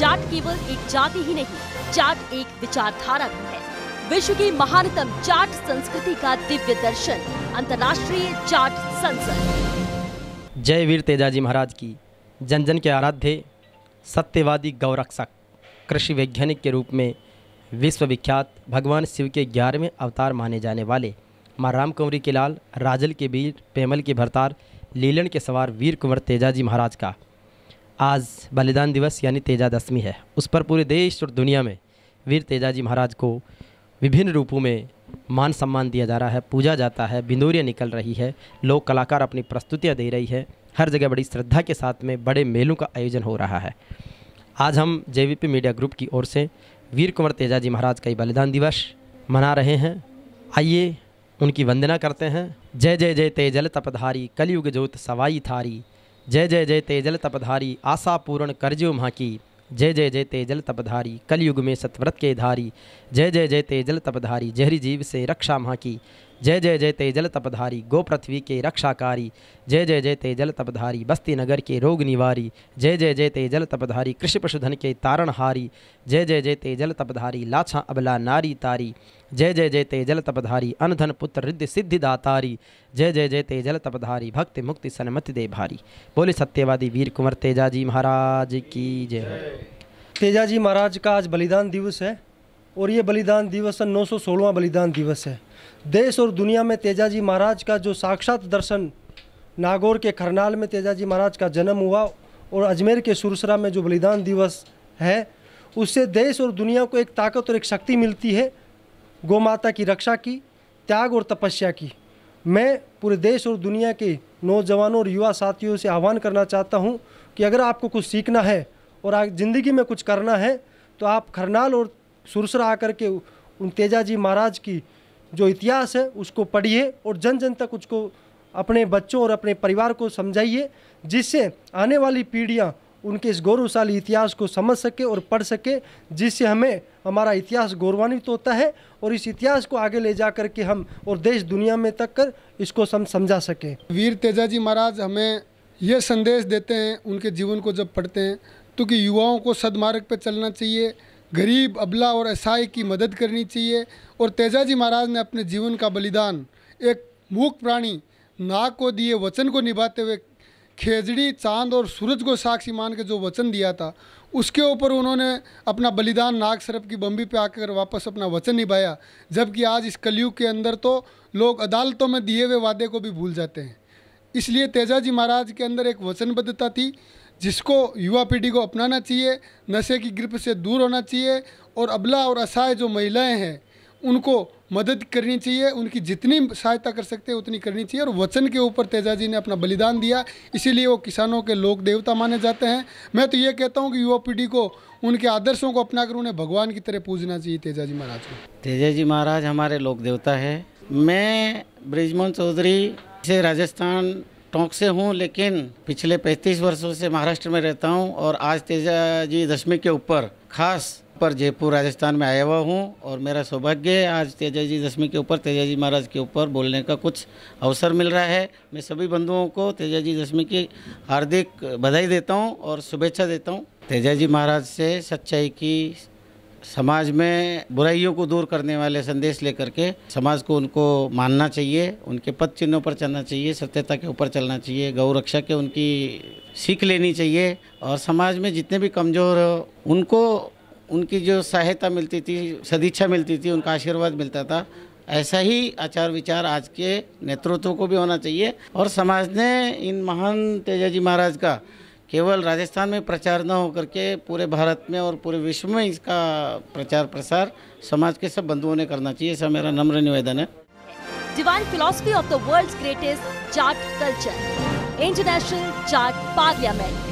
जाट केवल एक जाति ही नहीं जाट एक विचारधारा भी है विश्व की महानतम जाट संस्कृति का दिव्य दर्शन अंतर्राष्ट्रीय जाट संसद जय वीर तेजाजी महाराज की जन जन के आराध्य सत्यवादी गौरक्षक कृषि वैज्ञानिक के रूप में विश्वविख्यात भगवान शिव के ग्यारहवें अवतार माने जाने वाले माँ राम कुंवरी के लाल राजल के वीर पेमल के भरतार लीलन के सवार वीर कुंवर तेजाजी महाराज का आज बलिदान दिवस यानी तेजादशमी है उस पर पूरे देश और दुनिया में वीर तेजाजी महाराज को विभिन्न रूपों में मान सम्मान दिया जा रहा है पूजा जाता है बिंदोरियाँ निकल रही है लोग कलाकार अपनी प्रस्तुतियाँ दे रही है हर जगह बड़ी श्रद्धा के साथ में बड़े मेलों का आयोजन हो रहा है आज हम जेवीपी मीडिया ग्रुप की ओर से वीर कुंवर तेजाजी महाराज का ही बलिदान दिवस मना रहे हैं आइए उनकी वंदना करते हैं जय जय जय तेजल तपधारी कलयुग ज्योत सवाई थारी जय जय जय ते जल तपधारी आशा पूर्ण करजो माँ की जय जय जय जल तपधारी कलयुग में सतव्रत के धारी जय जय जय ते जल तपधारी जहरी जीव से रक्षा माँ की जय जय जय जल तपधारी गो पृथ्वी के रक्षाकारी जय जय जय जल तपधारी बस्ती नगर के रोग निवारी जय जय जय जल तपधारी कृषि पशुधन के तारणहारी जय जय जय जल तपधारी लाछा अबला नारी तारी जय जय जय जल तपधारी अनधन पुत्र रिद्धि सिद्धिदातारी जय जय जय जल तपधारी भक्ति मुक्ति सनमति दे भारी बोले सत्यवादी वीर कुंवर तेजाजी महाराज की जय तेजाजी महाराज का आज बलिदान दिवस है और ये बलिदान दिवस नौ सौ बलिदान दिवस है देश और दुनिया में तेजाजी महाराज का जो साक्षात दर्शन नागौर के खरनाल में तेजाजी महाराज का जन्म हुआ और अजमेर के सुरसरा में जो बलिदान दिवस है उससे देश और दुनिया को एक ताकत और एक शक्ति मिलती है गौ माता की रक्षा की त्याग और तपस्या की मैं पूरे देश और दुनिया के नौजवानों और युवा साथियों से आह्वान करना चाहता हूँ कि अगर आपको कुछ सीखना है और ज़िंदगी में कुछ करना है तो आप खरनाल और सुरसरा आकर के उन तेजा जी महाराज की जो इतिहास है उसको पढ़िए और जन जन तक उसको अपने बच्चों और अपने परिवार को समझाइए जिससे आने वाली पीढ़ियाँ उनके इस गौरवशाली इतिहास को समझ सके और पढ़ सके जिससे हमें हमारा इतिहास गौरवान्वित होता है और इस इतिहास को आगे ले जा कर के हम और देश दुनिया में तक कर इसको सम, समझा सकें वीर तेजा जी महाराज हमें यह संदेश देते हैं उनके जीवन को जब पढ़ते हैं तो कि युवाओं को सदमार्ग पर चलना चाहिए गरीब अबला और ऐसाई की मदद करनी चाहिए और तेजाजी महाराज ने अपने जीवन का बलिदान एक मूक प्राणी नाग को दिए वचन को निभाते हुए खेजड़ी चांद और सूरज को साक्षी मान के जो वचन दिया था उसके ऊपर उन्होंने अपना बलिदान नाग सरप की बम्बी पे आकर वापस अपना वचन निभाया जबकि आज इस कलयुग के अंदर तो लोग अदालतों में दिए हुए वादे को भी भूल जाते हैं इसलिए तेजाजी महाराज के अंदर एक वचनबद्धता थी जिसको युवा पीढ़ी को अपनाना चाहिए नशे की गिरफ्त से दूर होना चाहिए और अबला और असहाय जो महिलाएं हैं उनको मदद करनी चाहिए उनकी जितनी सहायता कर सकते हैं उतनी करनी चाहिए और वचन के ऊपर तेजाजी ने अपना बलिदान दिया इसीलिए वो किसानों के लोक देवता माने जाते हैं मैं तो ये कहता हूँ कि युवा पीढ़ी को उनके आदर्शों को अपना कर उन्हें भगवान की तरह पूजना चाहिए तेजाजी महाराज को तेजाजी महाराज हमारे लोक देवता है मैं ब्रिजमोहन चौधरी से राजस्थान टोंक से हूँ लेकिन पिछले 35 वर्षों से महाराष्ट्र में रहता हूँ और आज तेजा जी दशमी के ऊपर खास पर जयपुर राजस्थान में आया हुआ हूँ और मेरा सौभाग्य है आज तेजा जी दशमी के ऊपर तेजा जी महाराज के ऊपर बोलने का कुछ अवसर मिल रहा है मैं सभी बंधुओं को तेजा जी दशमी की हार्दिक बधाई देता हूँ और शुभेच्छा देता हूँ तेजा जी महाराज से सच्चाई की समाज में बुराइयों को दूर करने वाले संदेश लेकर के समाज को उनको मानना चाहिए उनके पद चिन्हों पर चलना चाहिए सत्यता के ऊपर चलना चाहिए गौ रक्षा के उनकी सीख लेनी चाहिए और समाज में जितने भी कमज़ोर उनको उनकी जो सहायता मिलती थी सदिच्छा मिलती थी उनका आशीर्वाद मिलता था ऐसा ही आचार विचार आज के नेतृत्व को भी होना चाहिए और समाज ने इन महान तेजाजी महाराज का केवल राजस्थान में प्रचार न होकर के पूरे भारत में और पूरे विश्व में इसका प्रचार प्रसार समाज के सब बंधुओं ने करना चाहिए ऐसा मेरा नम्र निवेदन है divine philosophy of the world greatest chart culture international chart parliament